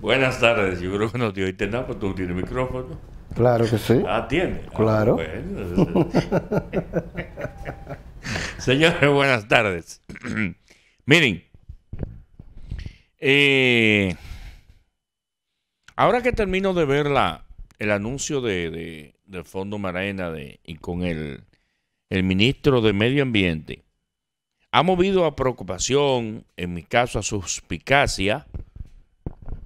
Buenas tardes, yo creo que no te oíste nada, pero pues tú tienes micrófono. Claro que sí. Atiende. Ah, ah, claro. Señores, buenas tardes. Miren, eh, ahora que termino de ver el anuncio de, del Fondo Marena de, y con el, el ministro de Medio Ambiente, ha movido a preocupación, en mi caso a suspicacia,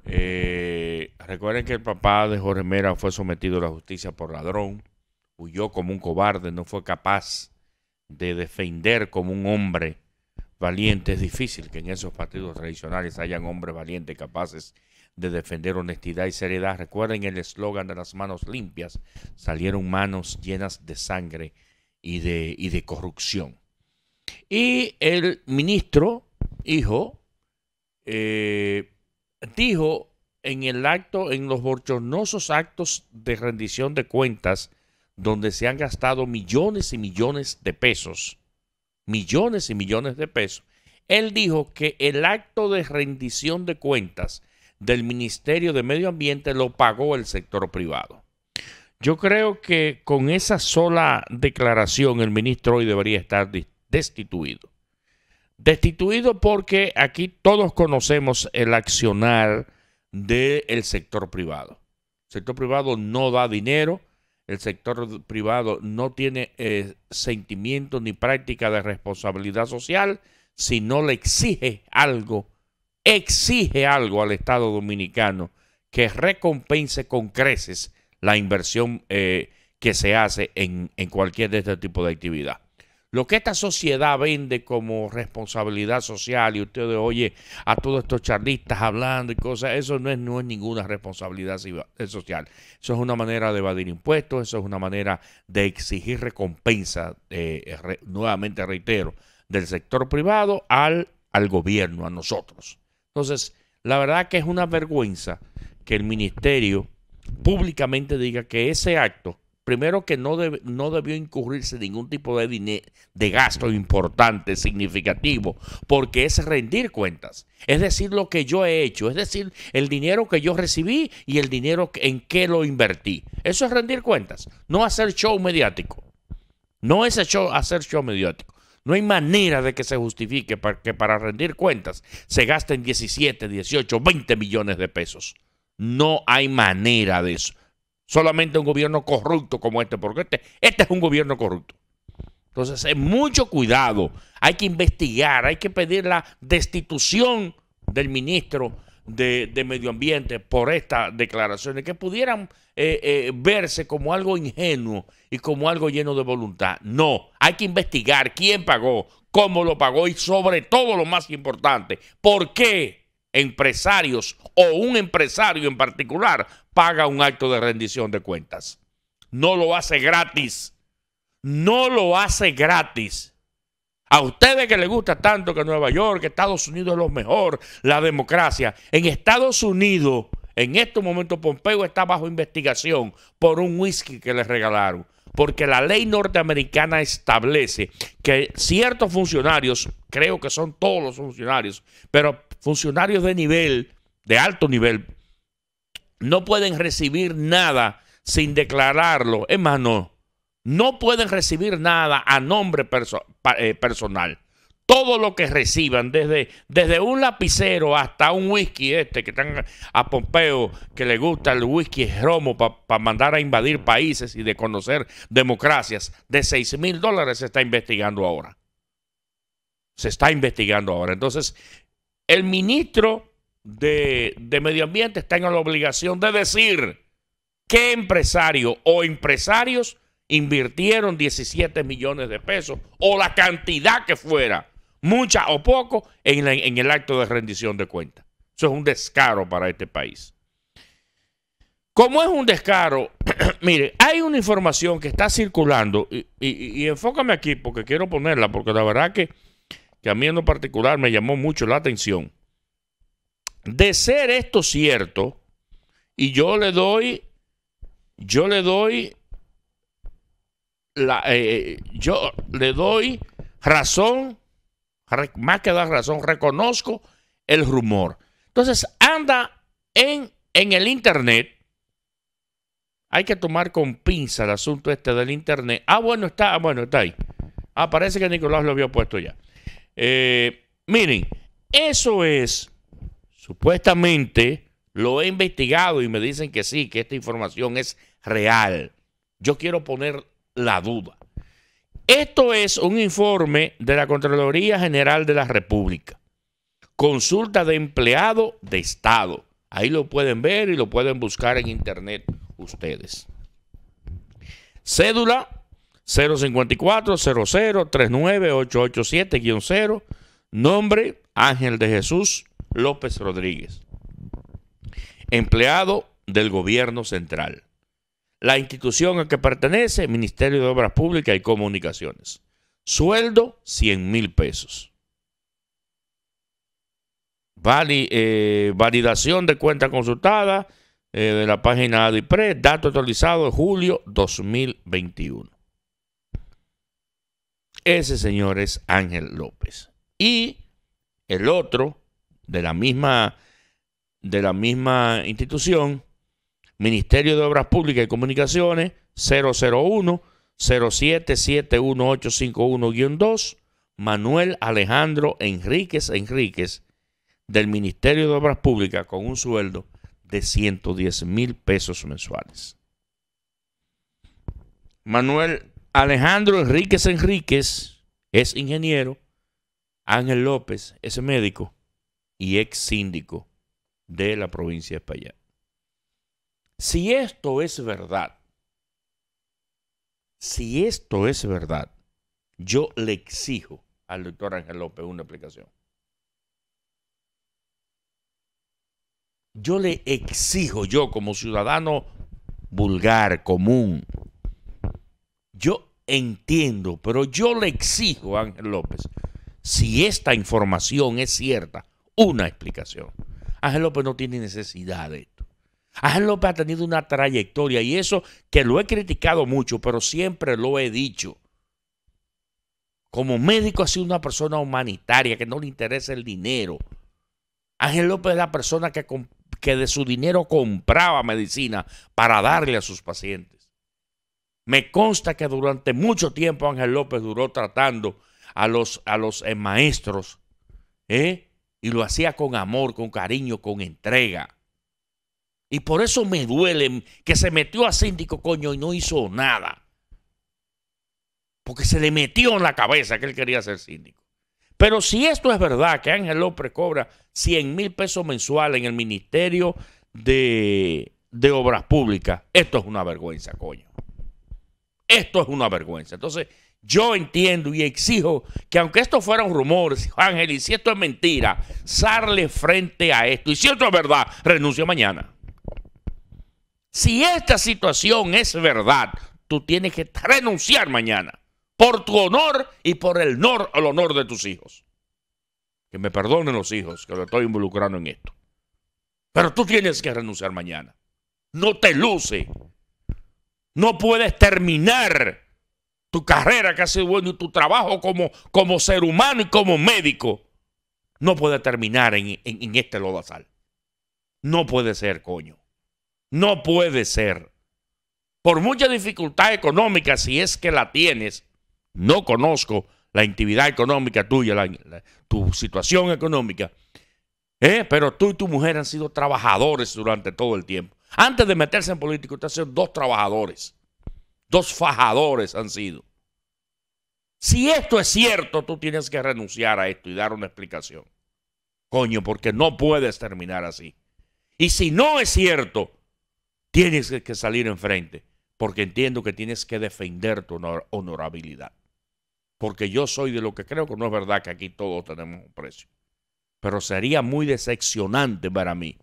eh, recuerden que el papá de Jorge Mera fue sometido a la justicia por ladrón, huyó como un cobarde, no fue capaz de defender como un hombre valiente. Es difícil que en esos partidos tradicionales hayan hombres valientes capaces de defender honestidad y seriedad. Recuerden el eslogan de las manos limpias, salieron manos llenas de sangre y de, y de corrupción. Y el ministro, hijo, eh, dijo en el acto, en los borchornosos actos de rendición de cuentas, donde se han gastado millones y millones de pesos, millones y millones de pesos, él dijo que el acto de rendición de cuentas del Ministerio de Medio Ambiente lo pagó el sector privado. Yo creo que con esa sola declaración el ministro hoy debería estar destituido. Destituido porque aquí todos conocemos el accionar del sector privado. El sector privado no da dinero, el sector privado no tiene eh, sentimiento ni práctica de responsabilidad social, si no le exige algo, exige algo al Estado dominicano que recompense con creces la inversión eh, que se hace en, en cualquier de este tipo de actividad. Lo que esta sociedad vende como responsabilidad social, y ustedes oye a todos estos charlistas hablando y cosas, eso no es, no es ninguna responsabilidad eh, social. Eso es una manera de evadir impuestos, eso es una manera de exigir recompensa, eh, nuevamente reitero, del sector privado al, al gobierno, a nosotros. Entonces, la verdad que es una vergüenza que el ministerio públicamente diga que ese acto primero que no, no debió incurrirse ningún tipo de, de gasto importante, significativo, porque es rendir cuentas. Es decir, lo que yo he hecho, es decir, el dinero que yo recibí y el dinero en que lo invertí. Eso es rendir cuentas, no hacer show mediático. No es hacer show mediático. No hay manera de que se justifique para que para rendir cuentas se gasten 17, 18, 20 millones de pesos. No hay manera de eso solamente un gobierno corrupto como este, porque este, este es un gobierno corrupto. Entonces, mucho cuidado, hay que investigar, hay que pedir la destitución del ministro de, Medio Ambiente por estas declaraciones, que pudieran eh, eh, verse como algo ingenuo y como algo lleno de voluntad. No, hay que investigar quién pagó, cómo lo pagó y sobre todo lo más importante, ¿por qué? empresarios o un empresario en particular paga un acto de rendición de cuentas. No lo hace gratis. No lo hace gratis. A ustedes que les gusta tanto que Nueva York, Estados Unidos es lo mejor, la democracia. En Estados Unidos, en este momento Pompeo está bajo investigación por un whisky que le regalaron. Porque la ley norteamericana establece que ciertos funcionarios, creo que son todos los funcionarios, pero funcionarios de nivel, de alto nivel, no pueden recibir nada sin declararlo. Es más, no. No pueden recibir nada a nombre eh, personal. Todo lo que reciban, desde, desde un lapicero hasta un whisky este que están a Pompeo, que le gusta el whisky romo para mandar a invadir países y de conocer democracias, de 6 mil dólares se está investigando ahora. Se está investigando ahora. Entonces, el ministro de, Medio Ambiente está en la obligación de decir qué empresario o empresarios invirtieron 17 millones de pesos o la cantidad que fuera, mucha o poco, en, el acto de rendición de cuentas. Eso es un descaro para este país. Como es un descaro, mire, hay una información que está circulando y enfócame aquí porque quiero ponerla, porque la verdad que que a mí en lo particular me llamó mucho la atención. De ser esto cierto, y yo le doy, yo le doy, eh, eh, yo le doy razón, más que dar razón, reconozco el rumor. Entonces anda en, en el Internet. Hay que tomar con pinza el asunto este del Internet. Ah, bueno, está, ah, bueno, está ahí. Ah, parece que Nicolás lo había puesto ya. Eh, miren, eso es, supuestamente, lo he investigado y me dicen que sí, que esta información es real. Yo quiero poner la duda. Esto es un informe de la Contraloría General de la República. Consulta de empleado de Estado. Ahí lo pueden ver y lo pueden buscar en internet ustedes. Cédula 054-00-39887-0. Nombre Ángel de Jesús López Rodríguez. Empleado del gobierno central. La institución a que pertenece, Ministerio de Obras Públicas y Comunicaciones. Sueldo 100 mil pesos. Eh, validación de cuenta consultada eh, de la página Adipre, dato actualizado de julio 2021. Ese señor es Ángel López. Y el otro, de la misma, de la misma institución, Ministerio de Obras Públicas y Comunicaciones, 001 0771851-2, Manuel Alejandro Enríquez Enríquez, del Ministerio de Obras Públicas, con un sueldo de 110 mil pesos mensuales. Manuel Alejandro Enríquez Enríquez es ingeniero, Ángel López es médico y ex síndico de la provincia de España. Si esto es verdad, si esto es verdad, yo le exijo al doctor Ángel López una explicación. Yo le exijo, yo como ciudadano vulgar, común, yo entiendo, pero yo le exijo a Ángel López, si esta información es cierta, una explicación. Ángel López no tiene necesidad de esto. Ángel López ha tenido una trayectoria y eso que lo he criticado mucho, pero siempre lo he dicho. Como médico ha sido una persona humanitaria que no le interesa el dinero. Ángel López es la persona que, que de su dinero compraba medicina para darle a sus pacientes. Me consta que durante mucho tiempo Ángel López duró tratando a los, a los eh, maestros ¿eh? y lo hacía con amor, con cariño, con entrega. Y por eso me duele que se metió a síndico, coño, y no hizo nada. Porque se le metió en la cabeza que él quería ser síndico. Pero si esto es verdad, que Ángel López cobra 100 mil pesos mensuales en el Ministerio de, de Obras Públicas, esto es una vergüenza, coño. Esto es una vergüenza. Entonces, yo entiendo y exijo que aunque esto fuera un rumor, Ángel, y si esto es mentira, sale frente a esto. Y si esto es verdad, renuncio mañana. Si esta situación es verdad, tú tienes que renunciar mañana por tu honor y por el, honor, el honor de tus hijos. Que me perdonen los hijos que lo estoy involucrando en esto. Pero tú tienes que renunciar mañana. No te luce no puedes terminar tu carrera que ha sido bueno y tu trabajo como, como ser humano y como médico. No puede terminar en, este lodazal. No puede ser, coño. No puede ser. Por mucha dificultad económica, si es que la tienes, no conozco la intimidad económica tuya, tu situación económica. ¿eh? Pero tú y tu mujer han sido trabajadores durante todo el tiempo. Antes de meterse en política, usted ha sido dos trabajadores, dos fajadores han sido. Si esto es cierto, tú tienes que renunciar a esto y dar una explicación. Coño, porque no puedes terminar así. Y si no es cierto, tienes que salir enfrente, porque entiendo que tienes que defender tu honorabilidad. Porque yo soy de lo que creo que no es verdad que aquí todos tenemos un precio. Pero sería muy decepcionante para mí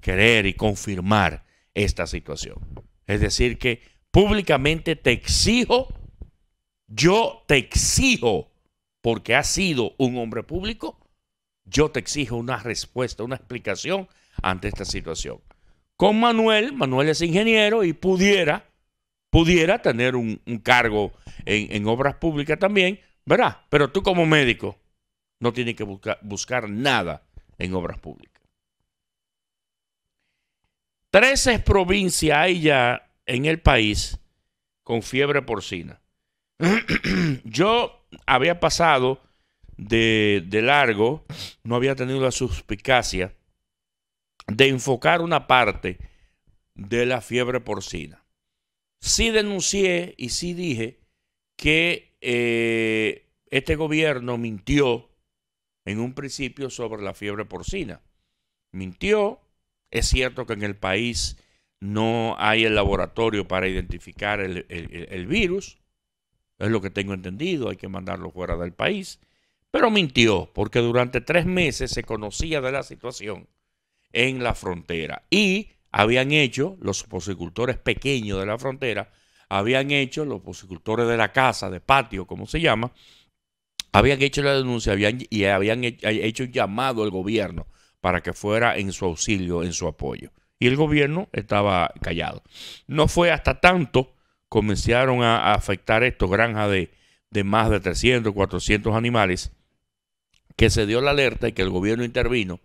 querer y confirmar esta situación. Es decir, que públicamente te exijo, yo te exijo, porque has sido un hombre público, yo te exijo una respuesta, una explicación ante esta situación. Con Manuel, Manuel es ingeniero y pudiera, pudiera tener un, cargo en, obras públicas también, ¿verdad? Pero tú como médico no tienes que buscar nada en obras públicas. 13 provincias hay ya en el país con fiebre porcina. Yo había pasado de, largo, no había tenido la suspicacia de enfocar una parte de la fiebre porcina. Sí denuncié y sí dije que eh, este gobierno mintió en un principio sobre la fiebre porcina. Mintió es cierto que en el país no hay el laboratorio para identificar el, virus, es lo que tengo entendido, hay que mandarlo fuera del país, pero mintió porque durante tres meses se conocía de la situación en la frontera y habían hecho, los posicultores pequeños de la frontera, habían hecho, los posicultores de la casa, de patio, como se llama, habían hecho la denuncia habían, y habían hecho, llamado al gobierno para que fuera en su auxilio, en su apoyo. Y el gobierno estaba callado. No fue hasta tanto comenzaron a, afectar esto, granja de, de más de 300, 400 animales, que se dio la alerta y que el gobierno intervino.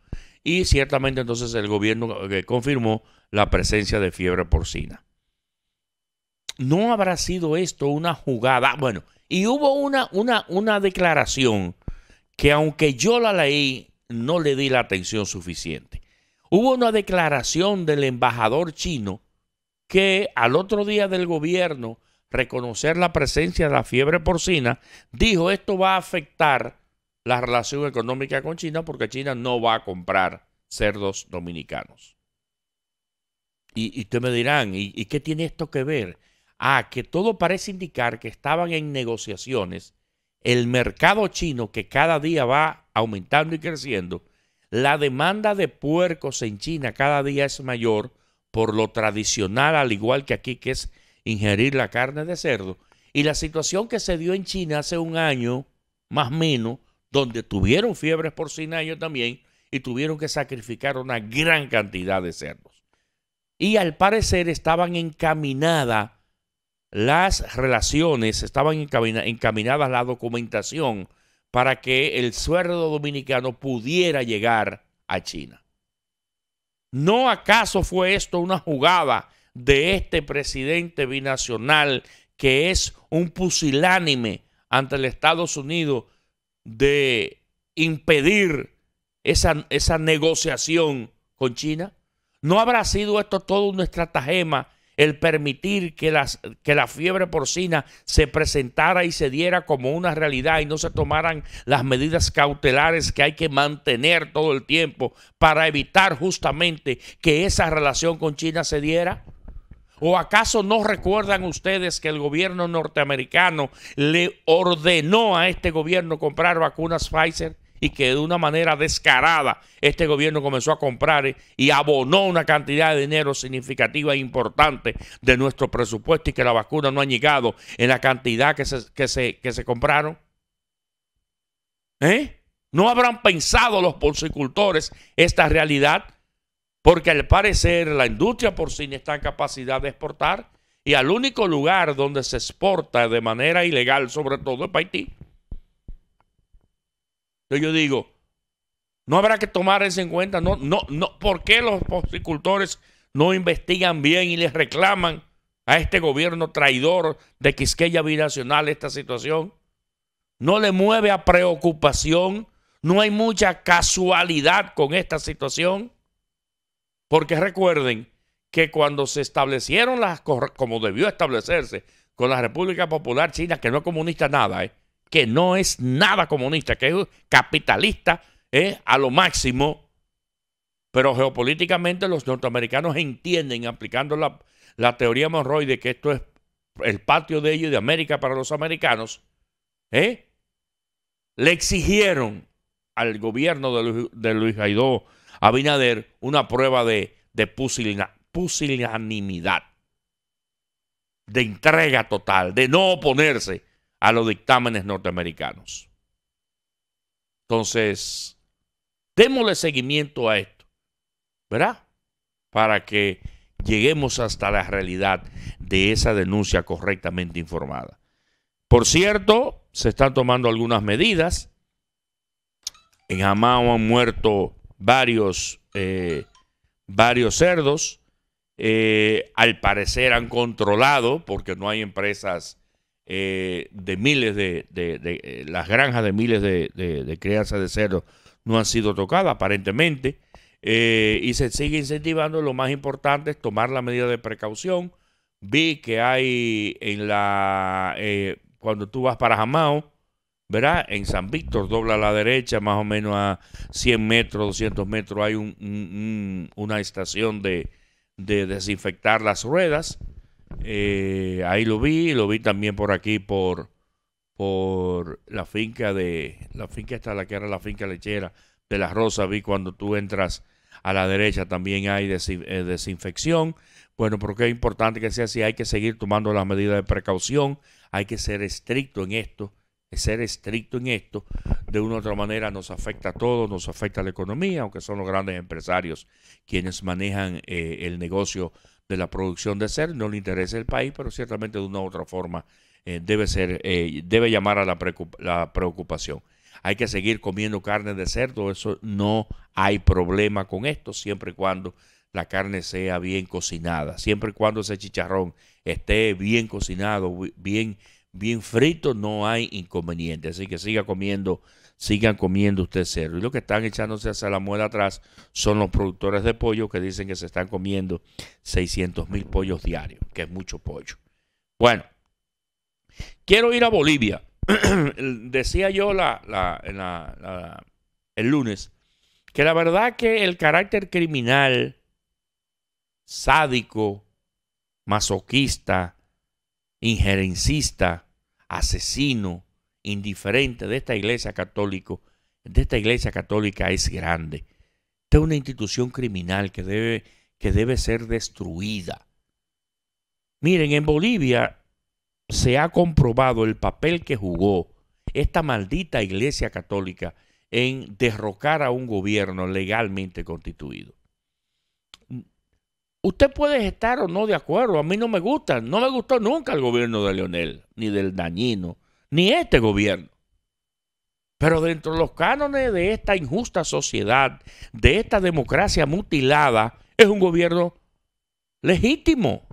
Y ciertamente entonces el gobierno eh, confirmó la presencia de fiebre porcina. ¿No habrá sido esto una jugada? Bueno, y hubo una, una, una declaración que aunque yo la leí no le di la atención suficiente. Hubo una declaración del embajador chino que al otro día del gobierno reconocer la presencia de la fiebre porcina, dijo esto va a afectar la relación económica con China porque China no va a comprar cerdos dominicanos. Y, ustedes me dirán, ¿y qué tiene esto que ver? Ah, que todo parece indicar que estaban en negociaciones el mercado chino que cada día va aumentando y creciendo, la demanda de puercos en China cada día es mayor por lo tradicional, al igual que aquí, que es ingerir la carne de cerdo. Y la situación que se dio en China hace un año, más o menos, donde tuvieron fiebres porcina ellos también y tuvieron que sacrificar una gran cantidad de cerdos. Y al parecer estaban encaminadas las relaciones, estaban encaminadas encaminadas la documentación para que el suerdo dominicano pudiera llegar a China. ¿No acaso fue esto una jugada de este presidente binacional que es un pusilánime ante el Estados Unidos de impedir esa, esa negociación con China? ¿No habrá sido esto todo un estratagema el permitir que, las, que la fiebre porcina se presentara y se diera como una realidad y no se tomaran las medidas cautelares que hay que mantener todo el tiempo para evitar justamente que esa relación con China se diera? ¿O acaso no recuerdan ustedes que el gobierno norteamericano le ordenó a este gobierno comprar vacunas Pfizer? y que de una manera descarada este gobierno comenzó a comprar eh, y abonó una cantidad de dinero significativa e importante de nuestro presupuesto y que la vacuna no ha llegado en la cantidad que se, que se, compraron? ¿Eh? ¿No habrán pensado los porcicultores esta realidad? Porque al parecer la industria porcina está en capacidad de exportar y al único lugar donde se exporta de manera ilegal, sobre todo es Haití. Entonces yo digo, no habrá que tomar eso en cuenta. No, no, no. ¿Por qué los posticultores no investigan bien y les reclaman a este gobierno traidor de Quisqueya Binacional esta situación? No le mueve a preocupación. No hay mucha casualidad con esta situación. Porque recuerden que cuando se establecieron las, como debió establecerse, con la República Popular China, que no es comunista nada, ¿eh? que no es nada comunista, que es capitalista ¿eh? a lo máximo, pero geopolíticamente los norteamericanos entienden, aplicando la, la teoría Monroe de que esto es el patio de ellos de América para los americanos, ¿eh? le exigieron al gobierno de Luis, de Abinader una prueba de, de pusilanimidad, de entrega total, de no oponerse a los dictámenes norteamericanos. Entonces, démosle seguimiento a esto, ¿verdad? Para que lleguemos hasta la realidad de esa denuncia correctamente informada. Por cierto, se están tomando algunas medidas. En Hamao han muerto varios, eh, varios cerdos. Eh, al parecer han controlado, porque no hay empresas eh, de miles de, eh, las granjas de miles de, crianzas de cerdos no han sido tocadas aparentemente eh, y se sigue incentivando. Lo más importante es tomar la medida de precaución. Vi que hay en la cuando tú vas para Jamao, ¿verdad? En San Víctor dobla a la derecha, más o menos a 100 metros, 200 metros hay una estación de, de desinfectar las ruedas eh, ahí lo vi, lo vi también por aquí, por, por la finca de, la finca esta, la que era la finca lechera de las rosas, vi cuando tú entras a la derecha también hay eh, desinfección. Bueno, porque es importante que sea así, hay que seguir tomando las medidas de precaución, hay que ser estricto en esto, ser estricto en esto, de una u otra manera nos afecta a todos, nos afecta a la economía, aunque son los grandes empresarios quienes manejan eh, el negocio de la producción de cerdo, no le interesa el país, pero ciertamente de una u otra forma eh, debe, ser, eh, debe llamar a la, la preocupación. Hay que seguir comiendo carne de cerdo, eso no hay problema con esto, siempre y cuando la carne sea bien cocinada, siempre y cuando ese chicharrón esté bien cocinado, bien, bien frito, no hay inconveniente. Así que siga comiendo sigan comiendo usted cerdo. Y lo que están echándose hacia la muela atrás son los productores de pollo que dicen que se están comiendo 600 mil pollos diarios, que es mucho pollo. Bueno, quiero ir a Bolivia. Decía yo la, el lunes que la verdad que el carácter criminal, sádico, masoquista, injerencista, asesino, indiferente de esta iglesia católica, de esta iglesia católica es grande. Esta es una institución criminal que debe, que debe ser destruida. Miren, en Bolivia se ha comprobado el papel que jugó esta maldita iglesia católica en derrocar a un gobierno legalmente constituido. Usted puede estar o no de acuerdo, a mí no me gusta, no me gustó nunca el gobierno de Leonel, ni del dañino, ni este gobierno. Pero dentro de los cánones de esta injusta sociedad, de esta democracia mutilada, es un gobierno legítimo.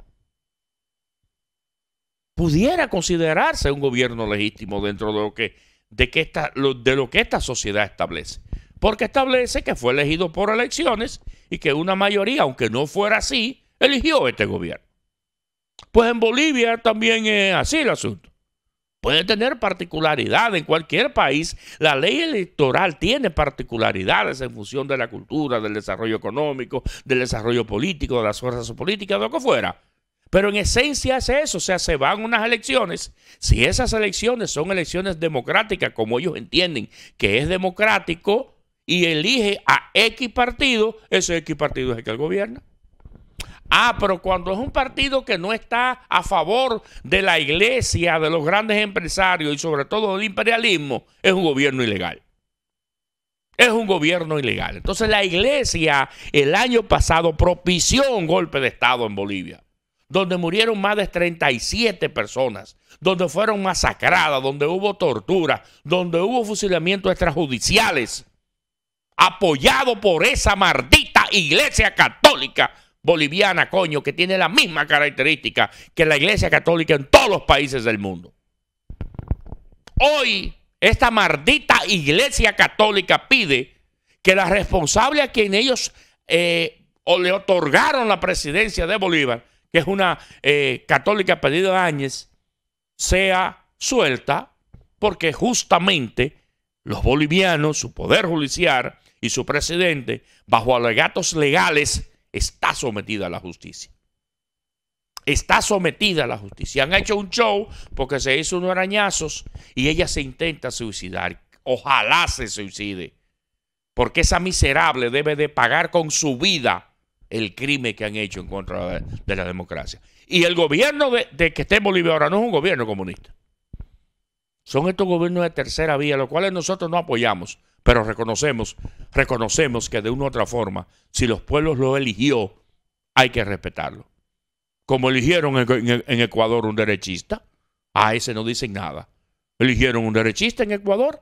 Pudiera considerarse un gobierno legítimo dentro de lo que, de esta, de lo que esta sociedad establece. Porque establece que fue elegido por elecciones y que una mayoría, aunque no fuera así, eligió este gobierno. Pues en Bolivia también es así el asunto puede tener particularidad. En cualquier país, la ley electoral tiene particularidades en función de la cultura, del desarrollo económico, del desarrollo político, de las fuerzas políticas, de lo que fuera. Pero en esencia es eso, o sea, se van unas elecciones. Si esas elecciones son elecciones democráticas, como ellos entienden que es democrático, y elige a X partido, ese X partido es el que gobierna. Ah, pero cuando es un partido que no está a favor de la iglesia, de los grandes empresarios y sobre todo del imperialismo, es un gobierno ilegal. Es un gobierno ilegal. Entonces la iglesia el año pasado propició un golpe de Estado en Bolivia, donde murieron más de 37 personas, donde fueron masacradas, donde hubo tortura, donde hubo fusilamientos extrajudiciales, apoyado por esa maldita iglesia católica boliviana, coño, que tiene la misma característica que la Iglesia Católica en todos los países del mundo. Hoy, esta maldita Iglesia Católica pide que la responsable a quien ellos eh, o le otorgaron la presidencia de Bolívar, que es una eh, Católica católica de Áñez, sea suelta porque justamente los bolivianos, su poder judicial y su presidente, bajo alegatos legales, está sometida a la justicia. Está sometida a la justicia. Han hecho un show porque se hizo unos arañazos y ella se intenta suicidar. Ojalá se suicide. Porque esa miserable debe de pagar con su vida el crimen que han hecho en contra de la democracia. Y el gobierno de, de, que esté en Bolivia ahora no es un gobierno comunista. Son estos gobiernos de tercera vía, los cuales nosotros no apoyamos. Pero reconocemos, reconocemos que de una u otra forma, si los pueblos lo eligió, hay que respetarlo. Como eligieron en, Ecuador un derechista, a ese no dicen nada. Eligieron un derechista en Ecuador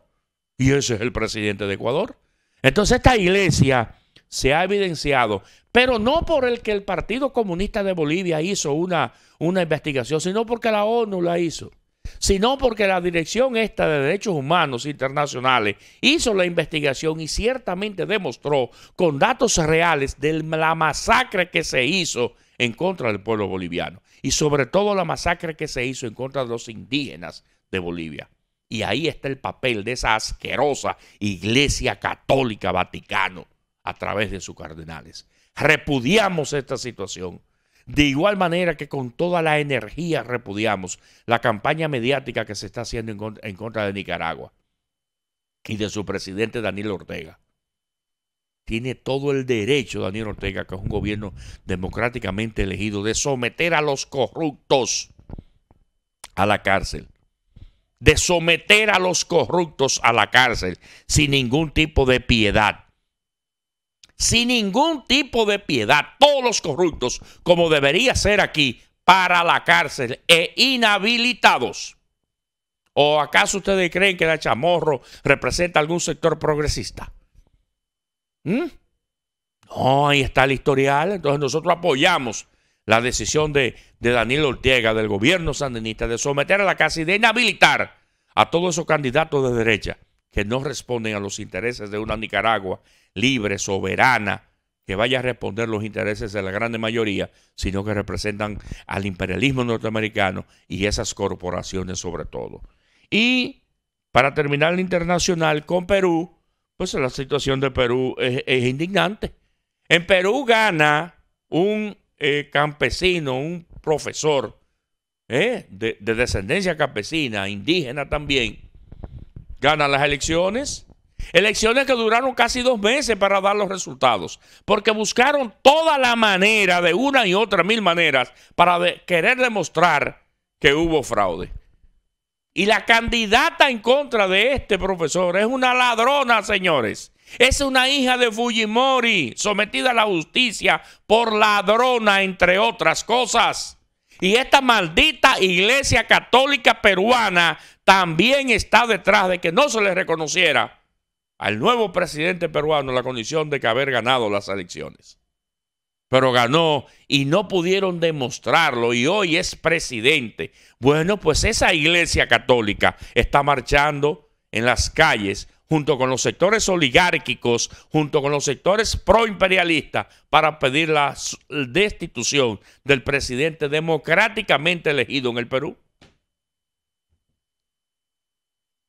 y ese es el presidente de Ecuador. Entonces esta iglesia se ha evidenciado, pero no por el que el Partido Comunista de Bolivia hizo una, una investigación, sino porque la ONU la hizo sino porque la Dirección esta de Derechos Humanos Internacionales hizo la investigación y ciertamente demostró con datos reales de la masacre que se hizo en contra del pueblo boliviano y sobre todo la masacre que se hizo en contra de los indígenas de Bolivia. Y ahí está el papel de esa asquerosa Iglesia Católica Vaticano a través de sus cardenales. Repudiamos esta situación de igual manera que con toda la energía repudiamos la campaña mediática que se está haciendo en contra, de Nicaragua y de su presidente Daniel Ortega. Tiene todo el derecho Daniel Ortega, que es un gobierno democráticamente elegido, de someter a los corruptos a la cárcel. De someter a los corruptos a la cárcel sin ningún tipo de piedad sin ningún tipo de piedad, todos los corruptos, como debería ser aquí, para la cárcel e inhabilitados. ¿O acaso ustedes creen que la chamorro representa algún sector progresista? ¿Mm? No, ahí está el historial. Entonces nosotros apoyamos la decisión de, de, Daniel Ortega, del gobierno sandinista, de someter a la cárcel y de inhabilitar a todos esos candidatos de derecha que no responden a los intereses de una Nicaragua libre, soberana, que vaya a responder los intereses de la grande mayoría, sino que representan al imperialismo norteamericano y esas corporaciones sobre todo. Y para terminar el internacional con Perú, pues la situación de Perú es, indignante. En Perú gana un eh, campesino, un profesor eh, de descendencia campesina, indígena también, gana las elecciones Elecciones que duraron casi dos meses para dar los resultados, porque buscaron toda la manera, de una y otra mil maneras, para querer demostrar que hubo fraude. Y la candidata en contra de este profesor es una ladrona, señores. Es una hija de Fujimori, sometida a la justicia por ladrona, entre otras cosas. Y esta maldita iglesia católica peruana también está detrás de que no se le reconociera al nuevo presidente peruano la condición de que haber ganado las elecciones. Pero ganó y no pudieron demostrarlo y hoy es presidente. Bueno, pues esa iglesia católica está marchando en las calles junto con los sectores oligárquicos, junto con los sectores proimperialistas, para pedir la destitución del presidente democráticamente elegido en el Perú.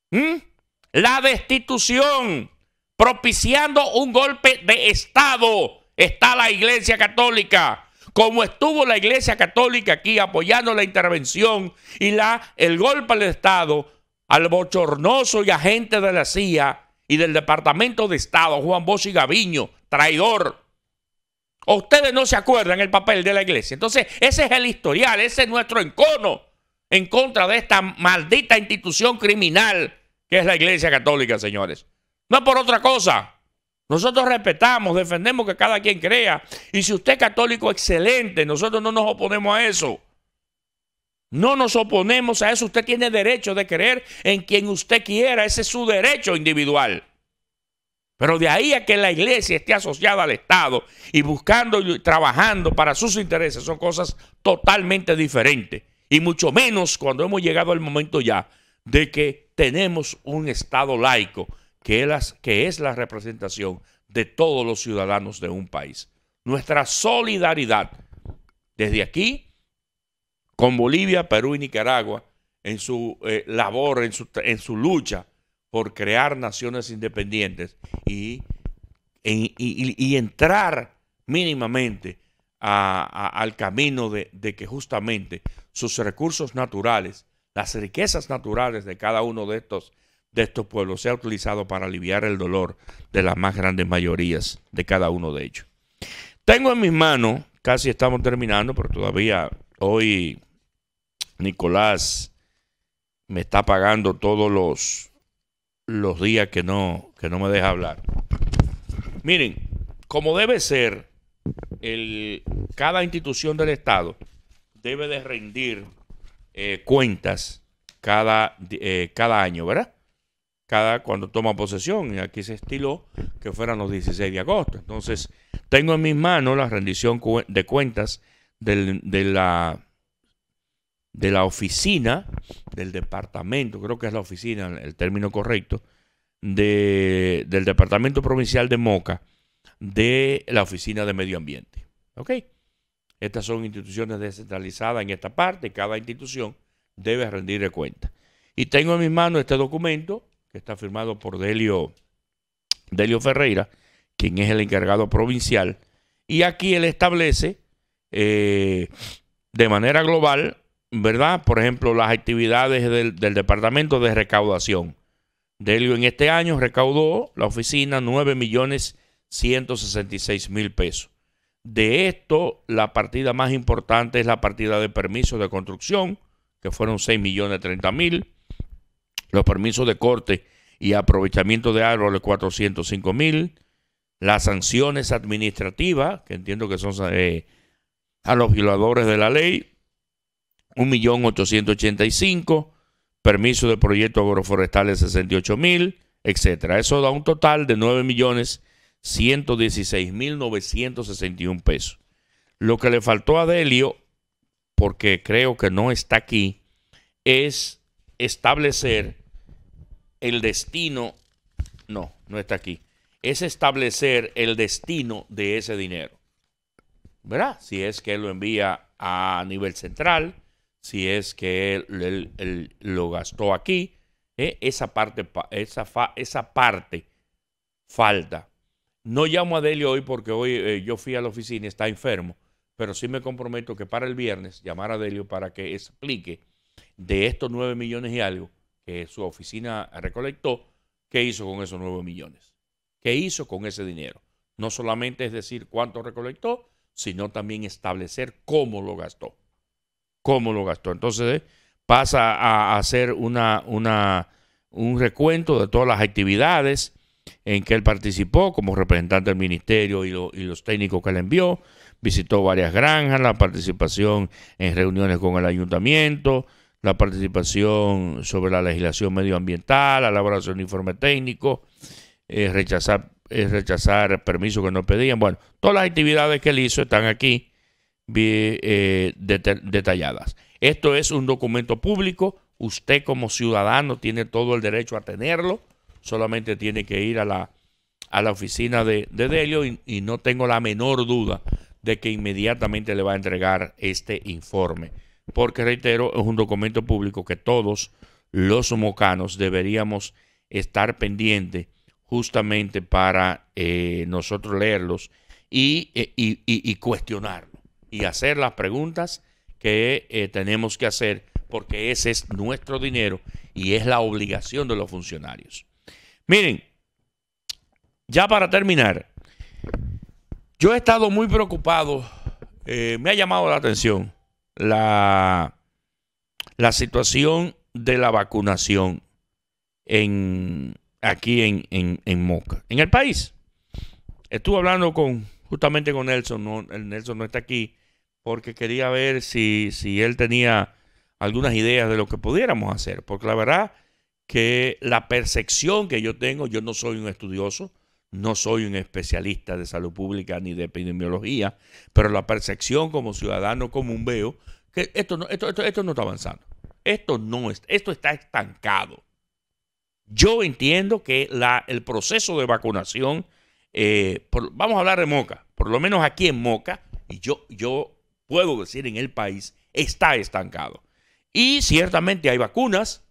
¿Mm? la destitución, propiciando un golpe de Estado, está la Iglesia Católica. Como estuvo la Iglesia Católica aquí apoyando la intervención y la, el golpe al Estado, al bochornoso y agente de la CIA y del Departamento de Estado, Juan Bosch y Gaviño, traidor. Ustedes no se acuerdan el papel de la iglesia. Entonces, ese es el historial, ese es nuestro encono en contra de esta maldita institución criminal que es la Iglesia Católica, señores. No por otra cosa. Nosotros respetamos, defendemos que cada quien crea. Y si usted es católico, excelente. Nosotros no nos oponemos a eso. No nos oponemos a eso. Usted tiene derecho de creer en quien usted quiera. Ese es su derecho individual. Pero de ahí a que la iglesia esté asociada al Estado y buscando y trabajando para sus intereses son cosas totalmente diferentes. Y mucho menos cuando hemos llegado al momento ya de que tenemos un Estado laico, que es, la, representación de todos los ciudadanos de un país. Nuestra solidaridad desde aquí con Bolivia, Perú y Nicaragua en su eh, labor, en su, lucha por crear naciones independientes y, entrar mínimamente al camino de, que justamente sus recursos naturales las riquezas naturales de cada uno de estos, de estos pueblos sea utilizado para aliviar el dolor de las más grandes mayorías de cada uno de ellos. Tengo en mis manos, casi estamos terminando, pero todavía hoy Nicolás me está pagando todos los, los días que no, que no me deja hablar. Miren, como debe ser, cada institución del Estado debe de rendir eh, cuentas cada, eh, cada año, ¿verdad? Cada cuando toma posesión, y aquí se estiló que fueran los 16 de agosto. Entonces, tengo en mis manos la rendición de cuentas de, la, de la oficina, del departamento, creo que es la oficina el término correcto, del Departamento Provincial de Moca, de la Oficina de Medio Ambiente. ¿Ok? Estas son instituciones descentralizadas en esta parte. Cada institución debe rendir cuenta. Y tengo en mis manos este documento que está firmado por Delio, Delio Ferreira, quien es el encargado provincial. Y aquí él establece eh, de manera global, ¿verdad? Por ejemplo, las actividades del, Departamento de Recaudación. Delio en este año recaudó la oficina 9.166.000 millones pesos. De esto, la partida más importante es la partida de permisos de construcción, que fueron 6 millones 30 mil. Los permisos de corte y aprovechamiento de árboles, 405 mil. Las sanciones administrativas, que entiendo que son eh, a los violadores de la ley, 1.885.000. Permisos de proyectos agroforestales, 68 mil, etc. Eso da un total de 9 millones 116.961 pesos. Lo que le faltó a Delio, porque creo que no está aquí, es establecer el destino, no, no está aquí, es establecer el destino de ese dinero. ¿Verdad? Si es que él lo envía a nivel central, si es que él, lo gastó aquí, eh, esa, parte, esa, esa parte falta no llamo a Delio hoy porque hoy eh, yo fui a la oficina y está enfermo, pero sí me comprometo que para el viernes llamar a Delio para que explique de estos nueve millones y algo que su oficina recolectó, qué hizo con esos nueve millones, qué hizo con ese dinero. No solamente es decir cuánto recolectó, sino también establecer cómo lo gastó. Cómo lo gastó. Entonces eh, pasa a hacer una, un recuento de todas las actividades en que él participó como representante del ministerio y, los técnicos que le envió. Visitó varias granjas, la participación en reuniones con el ayuntamiento, la participación sobre la legislación medioambiental, la elaboración de informe técnico, eh, rechazar, eh, rechazar permisos que no pedían. Bueno, todas las actividades que él hizo están aquí eh, detalladas. Esto es un documento público. Usted como ciudadano tiene todo el derecho a tenerlo solamente tiene que ir a la, a la oficina de, de Delio y, no tengo la menor duda de que inmediatamente le va a entregar este informe. Porque, reitero, es un documento público que todos los mocanos deberíamos estar pendientes justamente para eh, nosotros leerlos y, eh, y, y, y cuestionarlo y hacer las preguntas que eh, tenemos que hacer porque ese es nuestro dinero y es la obligación de los funcionarios. Miren, ya para terminar, yo he estado muy preocupado, eh, me ha llamado la atención la, la situación de la vacunación en, aquí en, en, en Moca, en el país. Estuve hablando con justamente con Nelson, el Nelson no está aquí porque quería ver si, si él tenía algunas ideas de lo que pudiéramos hacer, porque la verdad que la percepción que yo tengo, yo no soy un estudioso, no soy un especialista de salud pública ni de epidemiología, pero la percepción como ciudadano común veo que esto no, esto, no está avanzando. Esto no esto está estancado. Yo entiendo que la, el proceso de vacunación, eh, vamos a hablar de Moca, por lo menos aquí en Moca, y yo, yo puedo decir en el país, está estancado. Y ciertamente hay vacunas,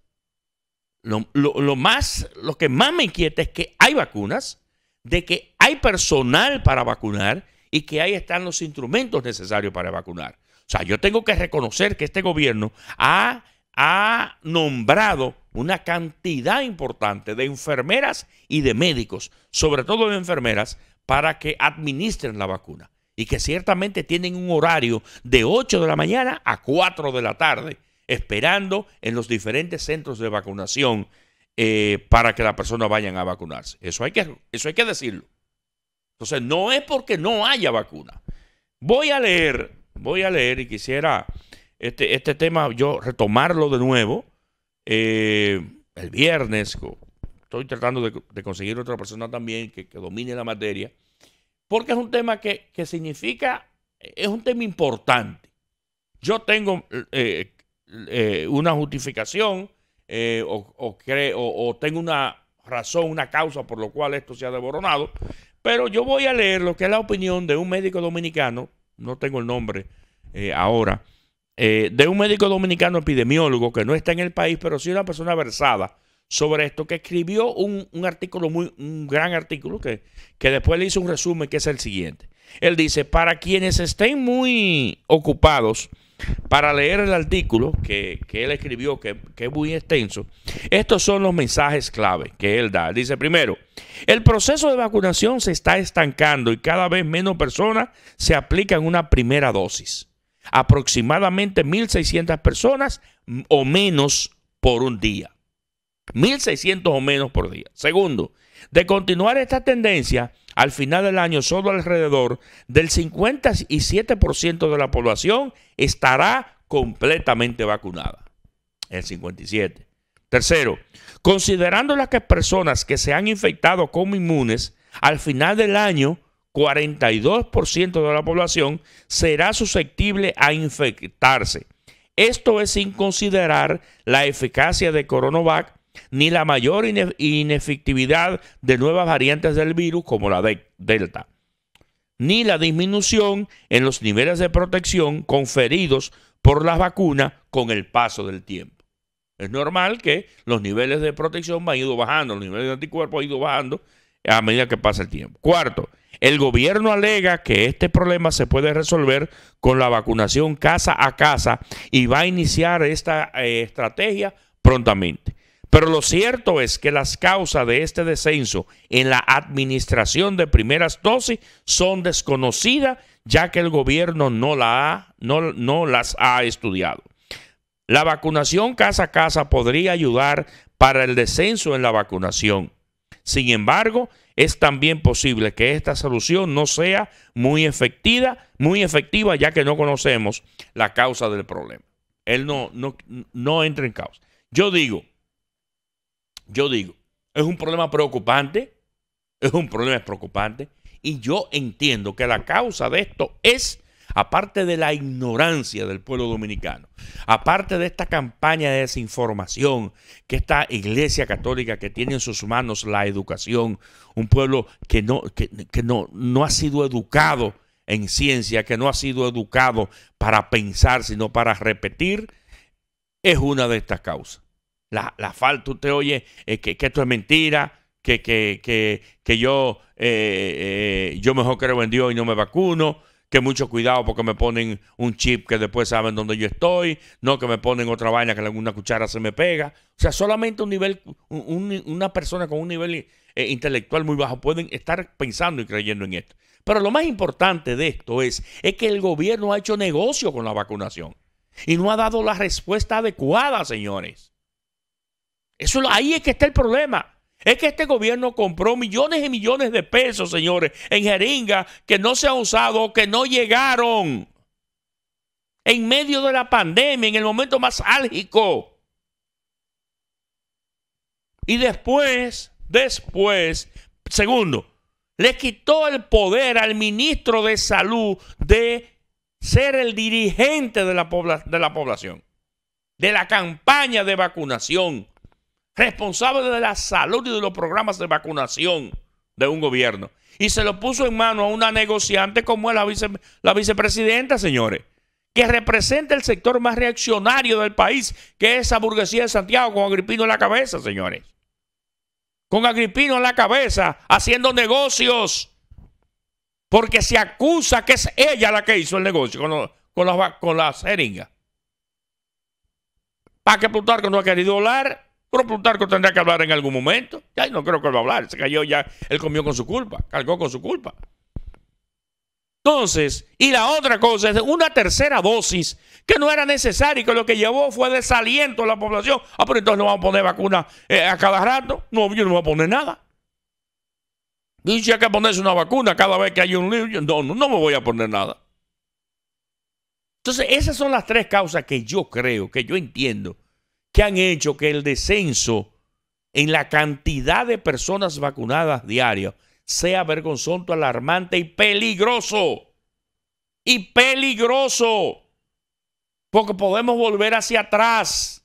lo, lo, más, lo que más me inquieta es que hay vacunas, de que hay personal para vacunar y que ahí están los instrumentos necesarios para vacunar. O sea, yo tengo que reconocer que este gobierno ha, ha nombrado una cantidad importante de enfermeras y de médicos, sobre todo de enfermeras, para que administren la vacuna y que ciertamente tienen un horario de 8 de la mañana a 4 de la tarde esperando en los diferentes centros de vacunación eh, para que la persona vayan a vacunarse. Eso hay, que, eso hay que decirlo. Entonces, no es porque no haya vacuna. Voy a leer, voy a leer y quisiera este, este tema yo retomarlo de nuevo eh, el viernes. Estoy tratando de, conseguir otra persona también que, domine la materia, porque es un tema que, significa, es un tema importante. Yo tengo eh, eh, una justificación eh, o, creo o, tengo una razón, una causa por lo cual esto se ha devoronado. Pero yo voy a leer lo que es la opinión de un médico dominicano, no tengo el nombre eh, ahora, de un médico dominicano epidemiólogo que no está en el país, pero sí una persona versada sobre esto, que escribió un, un artículo, muy, un gran artículo, que, que después le hizo un resumen, que es el siguiente. Él dice, para quienes estén muy ocupados, para leer el artículo que, él escribió, que, que, es muy extenso, estos son los mensajes clave que él da. Dice primero, el proceso de vacunación se está estancando y cada vez menos personas se aplican una primera dosis. Aproximadamente 1.600 personas o menos por un día. 1.600 o menos por día. Segundo, de continuar esta tendencia, al final del año solo alrededor del 57% de la población estará completamente vacunada. El 57. Tercero, considerando las personas que se han infectado como inmunes, al final del año 42% de la población será susceptible a infectarse. Esto es sin considerar la eficacia de CoronaVac ni la mayor inefectividad de nuevas variantes del virus como la Delta, ni la disminución en los niveles de protección conferidos por las vacunas con el paso del tiempo. Es normal que los niveles de protección van ido bajando, los niveles de anticuerpos han ido bajando a medida que pasa el tiempo. Cuarto, el gobierno alega que este problema se puede resolver con la vacunación casa a casa y va a iniciar esta eh, estrategia prontamente. Pero lo cierto es que las causas de este descenso en la administración de primeras dosis son desconocidas, ya que el gobierno no, las ha estudiado. La vacunación casa a casa podría ayudar para el descenso en la vacunación. Sin embargo, es también posible que esta solución no sea muy efectiva, muy efectiva ya que no conocemos la causa del problema. Él no, no, no entra en causa. Yo digo, yo digo, es un problema preocupante, es un problema preocupante, y yo entiendo que la causa de esto es, aparte de la ignorancia del pueblo dominicano, aparte de esta campaña de desinformación que esta iglesia católica que tiene en sus manos la educación, un pueblo que no, no, no ha sido educado en ciencia, que no ha sido educado para pensar, sino para repetir, es una de estas causas la, la falta, usted oye eh, que, esto es mentira, que, que, que yo, eh, eh, yo mejor creo en Dios y no me vacuno, que mucho cuidado porque me ponen un chip que después saben dónde yo estoy, no que me ponen otra vaina que alguna cuchara se me pega. O sea, solamente un nivel, una persona con un nivel intelectual muy bajo pueden estar pensando y creyendo en esto. Pero lo más importante de esto es, es que el gobierno ha hecho negocio con la vacunación y no ha dado la respuesta adecuada, señores ahí es que está el problema. Es que este gobierno compró millones y millones de pesos, señores, en jeringas que no se han usado, que no llegaron. En medio de la pandemia, en el momento más álgico. Y después, después, segundo, le quitó el poder al ministro de salud de ser el dirigente de la, de la población, de la campaña de vacunación responsable de la salud y de los programas de vacunación de un gobierno. Y se lo puso en mano a una negociante como es la, vice, la vicepresidenta, señores, que representa el sector más reaccionario del país, que es esa burguesía de Santiago con Agripino en la cabeza, señores. Con Agripino en la cabeza, haciendo negocios. Porque se acusa que es ella la que hizo el negocio con, las, con las ¿Para qué Plutarco no ha querido hablar? Pero Plutarco pues, tendrá que hablar en algún momento. Ya no creo que va a hablar. Se cayó ya. Él comió con su culpa. Cargó con su culpa. Entonces, y la otra cosa es una tercera dosis que no era necesaria y que lo que llevó fue desaliento a la población. Ah, pero entonces no vamos a poner vacuna eh, a cada rato. No, yo no voy a poner nada. Y si hay que ponerse una vacuna cada vez que hay un lío, no, no me voy a poner nada. Entonces, esas son las tres causas que yo creo, que yo entiendo, que han hecho que el descenso en la cantidad de personas vacunadas diarias sea vergonzoso, alarmante y peligroso. Y peligroso. Porque podemos volver hacia atrás.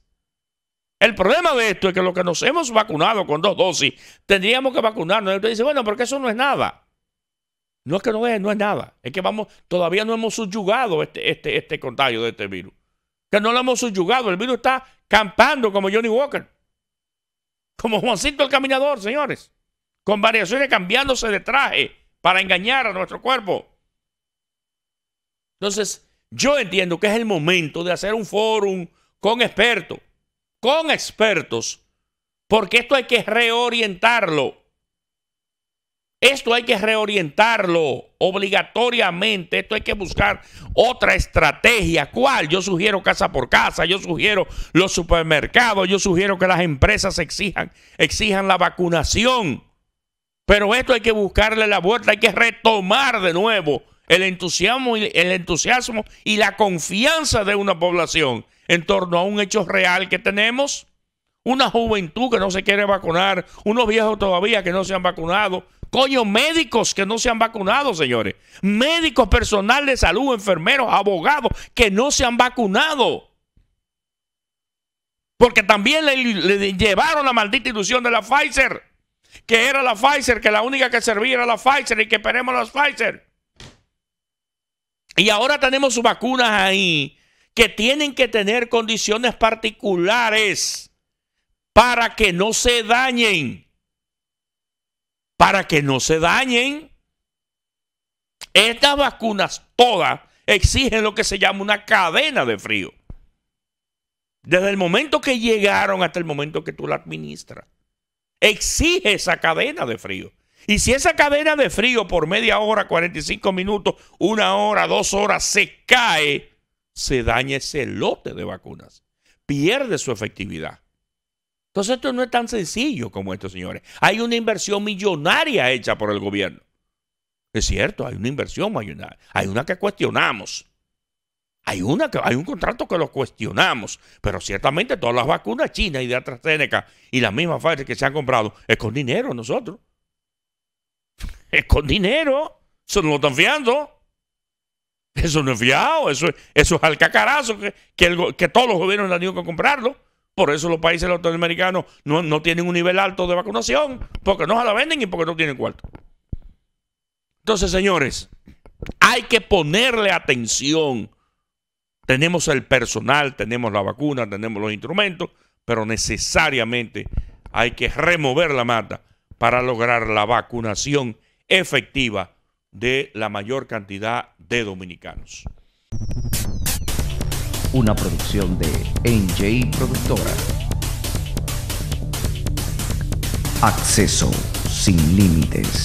El problema de esto es que los que nos hemos vacunado con dos dosis, tendríamos que vacunarnos. Y usted dice, bueno, porque eso no es nada. No es que no es, no es nada. Es que vamos, todavía no hemos subyugado este, este, este contagio de este virus que no lo hemos subyugado. El virus está campando como Johnny Walker, como Juancito el Caminador, señores, con variaciones cambiándose de traje para engañar a nuestro cuerpo. Entonces, yo entiendo que es el momento de hacer un fórum con expertos, con expertos, porque esto hay que reorientarlo. Esto hay que reorientarlo obligatoriamente. Esto hay que buscar otra estrategia. ¿Cuál? Yo sugiero casa por casa, yo sugiero los supermercados, yo sugiero que las empresas exijan, exijan la vacunación. Pero esto hay que buscarle la vuelta, hay que retomar de nuevo el entusiasmo, y, el entusiasmo y la confianza de una población en torno a un hecho real que tenemos. Una juventud que no se quiere vacunar, unos viejos todavía que no se han vacunado, Coño, médicos que no se han vacunado, señores. Médicos, personal de salud, enfermeros, abogados que no se han vacunado. Porque también le, llevaron la maldita ilusión de la Pfizer. Que era la Pfizer, que la única que servía era la Pfizer y que esperemos la Pfizer. Y ahora tenemos sus vacunas ahí que tienen que tener condiciones particulares para que no se dañen para que no se dañen. Estas vacunas todas exigen lo que se llama una cadena de frío. Desde el momento que llegaron hasta el momento que tú la administras. Exige esa cadena de frío. Y si esa cadena de frío por media hora, 45 minutos, una hora, dos horas se cae, se daña ese lote de vacunas. Pierde su efectividad. Entonces esto no es tan sencillo como esto, señores. Hay una inversión millonaria hecha por el gobierno. Es cierto, hay una inversión, millonaria. hay una que cuestionamos. Hay, una que, hay un contrato que lo cuestionamos, pero ciertamente todas las vacunas chinas y de AstraZeneca y las mismas Pfizer que se han comprado es con dinero nosotros. Es con dinero. Eso no lo están fiando. Eso no es fiado. Eso, eso es al cacarazo que, que, que todos los gobiernos han tenido que comprarlo. Por eso los países latinoamericanos no, no tienen un nivel alto de vacunación, porque no se la venden y porque no tienen cuarto. Entonces, señores, hay que ponerle atención. Tenemos el personal, tenemos la vacuna, tenemos los instrumentos, pero necesariamente hay que remover la mata para lograr la vacunación efectiva de la mayor cantidad de dominicanos una producción de NJ Productora. Acceso sin límites.